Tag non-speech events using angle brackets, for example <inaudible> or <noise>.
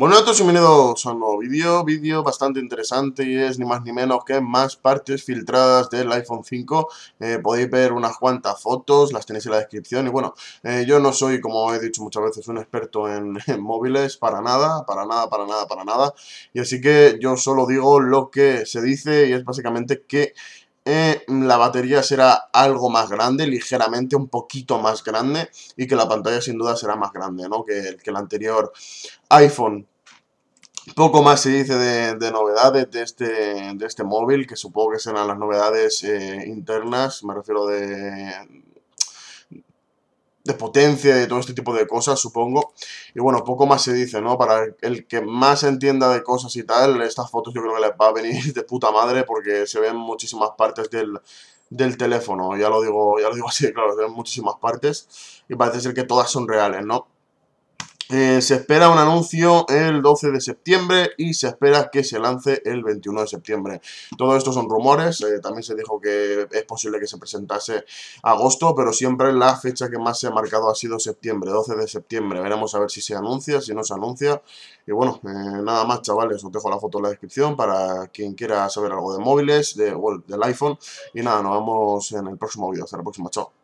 Bueno, esto bienvenidos a un nuevo vídeo, vídeo bastante interesante y es ni más ni menos que más partes filtradas del iPhone 5. Eh, podéis ver unas cuantas fotos, las tenéis en la descripción y bueno, eh, yo no soy, como he dicho muchas veces, un experto <laughs> en, móviles, para nada, para nada, para nada, para nada. Y así que yo solo digo lo que se dice y es básicamente que... Eh, la batería será algo más grande, ligeramente un poquito más grande y que la pantalla sin duda será más grande ¿no? que, que el anterior iPhone poco más se dice de, novedades de este, de este, móvil, que supongo que serán las novedades eh, internas, me refiero de, de potencia y todo este tipo de cosas, supongo. Y bueno, poco más se dice, ¿no? Para el que más entienda de cosas y tal, estas fotos yo creo que les va a venir de puta madre porque se ven muchísimas partes del, teléfono, ya lo digo, ya lo digo así, claro, se ven muchísimas partes y parece ser que todas son reales, ¿no? Eh, se espera un anuncio el 12 de septiembre y se espera que se lance el 21 de septiembre. Todo esto son rumores, eh, también se dijo que es posible que se presentase agosto, pero siempre la fecha que más se ha marcado ha sido septiembre, 12 de septiembre. Veremos a ver si se anuncia, si no se anuncia. Y bueno, eh, nada más chavales, os dejo la foto en la descripción para quien quiera saber algo de móviles, de, del iPhone. Y nada, nos vemos en el próximo vídeo. Hasta la próxima, chao.